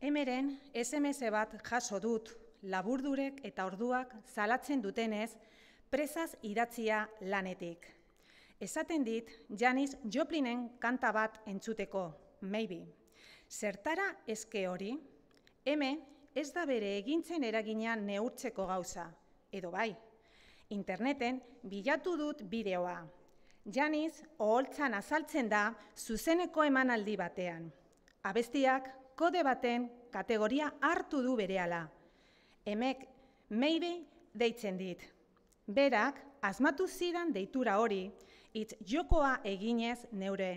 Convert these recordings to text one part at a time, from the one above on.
Hemeren SMS bat jaso dut laburdurek eta orduak zalatzen dutenez presaz idatzia lanetik. Esaten dit Janis Joplinen kanta bat entzuteko, maybe. Zertara eske hori, eme ez da bere egintzen eragina neurtzeko gauza, edo bai. Interneten bilatu dut bideoa. Janis oholtzan azaltzen da zuzeneko emanaldi batean. Abestiak kode baten kategoria hartu du bereala. Emek maybe deitzen dit. Berak asmatu zidan deitura hori, itz jokoa eginez neure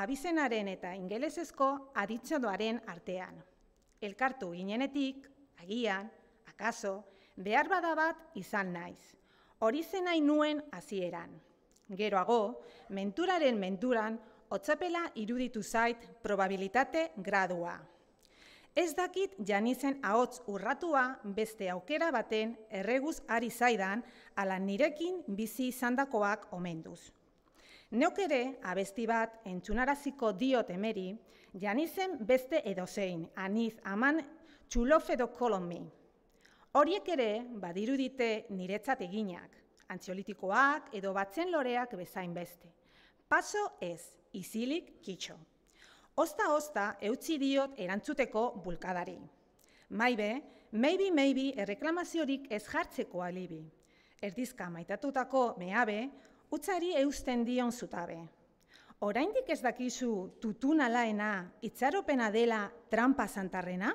abizenaren eta ingelesezko aditzadoaren artean. Elkartu ginenetik, agian, akaso, behar bada bat izan naiz. Hori zenai nuen hasieran. Geroago, menturaren menturan, otzapela iruditu zait probabilitate gradua. Ez dakit janizen ahots urratua beste aukera baten erreguz ari zaidan ala nirekin bizi izandakoak omenduz. Neuk ere abesti bat entzunaraziko diot emeri, janizen beste edozein, aniz aman txulofedo kolonmi. Horiek ere badirudite niretzat eginak, antziolitikoak edo batzen loreak bezain beste. Paso ez, izilik Kitxo. Osta-osta eutzi diot erantzuteko bulkadari. Maibe, maybe, maybe erreklamaziorik ez jartzeko alibi. Erdizka maitatutako meabe, utzari eusten dion zutabe. Oraindik ez dakizu tutunalaena itzaropena dela trampa santarrena?